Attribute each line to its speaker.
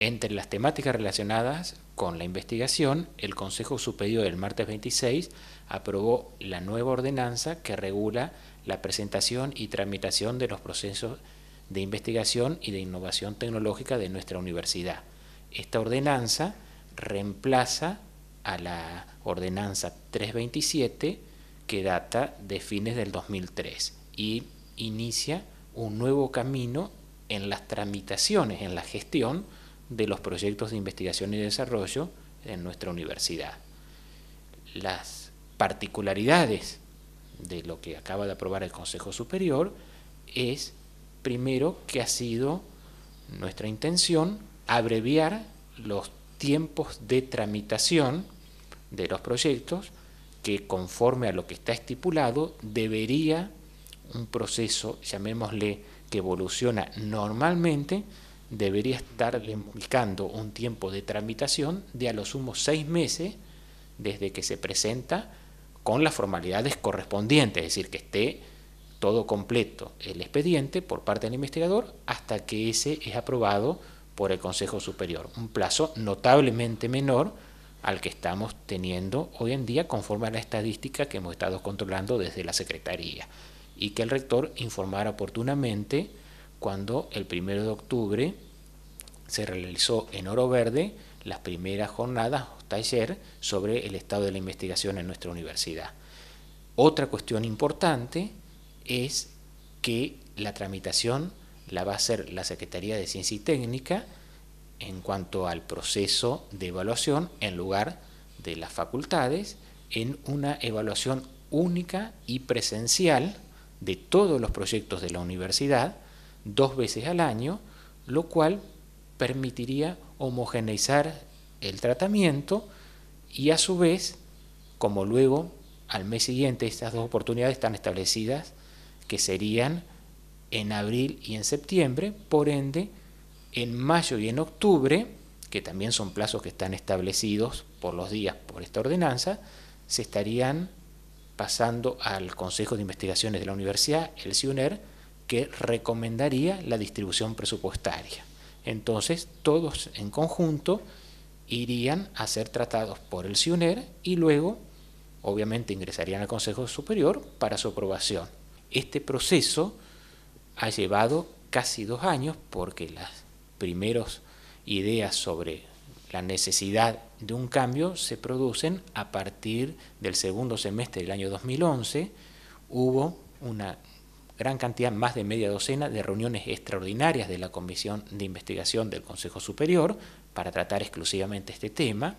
Speaker 1: Entre las temáticas relacionadas con la investigación, el Consejo Superior del martes 26 aprobó la nueva ordenanza que regula la presentación y tramitación de los procesos de investigación y de innovación tecnológica de nuestra universidad. Esta ordenanza reemplaza a la ordenanza 327 que data de fines del 2003 y inicia un nuevo camino en las tramitaciones, en la gestión de los proyectos de investigación y desarrollo en nuestra universidad. Las particularidades de lo que acaba de aprobar el Consejo Superior es, primero, que ha sido nuestra intención abreviar los tiempos de tramitación de los proyectos que conforme a lo que está estipulado debería un proceso, llamémosle que evoluciona normalmente, debería estar implicando un tiempo de tramitación de a lo sumo seis meses desde que se presenta con las formalidades correspondientes, es decir, que esté todo completo el expediente por parte del investigador hasta que ese es aprobado por el Consejo Superior. Un plazo notablemente menor al que estamos teniendo hoy en día conforme a la estadística que hemos estado controlando desde la Secretaría y que el rector informara oportunamente cuando el primero de octubre se realizó en Oro Verde las primeras jornadas o taller sobre el estado de la investigación en nuestra universidad. Otra cuestión importante es que la tramitación la va a hacer la Secretaría de Ciencia y Técnica en cuanto al proceso de evaluación en lugar de las facultades en una evaluación única y presencial de todos los proyectos de la universidad dos veces al año, lo cual permitiría homogeneizar el tratamiento y a su vez, como luego al mes siguiente estas dos oportunidades están establecidas, que serían en abril y en septiembre, por ende, en mayo y en octubre, que también son plazos que están establecidos por los días por esta ordenanza, se estarían pasando al Consejo de Investigaciones de la Universidad, el CIUNER, que recomendaría la distribución presupuestaria. Entonces, todos en conjunto irían a ser tratados por el CIUNER y luego, obviamente, ingresarían al Consejo Superior para su aprobación. Este proceso ha llevado casi dos años porque las primeras ideas sobre la necesidad de un cambio se producen a partir del segundo semestre del año 2011. Hubo una gran cantidad, más de media docena de reuniones extraordinarias de la Comisión de Investigación del Consejo Superior para tratar exclusivamente este tema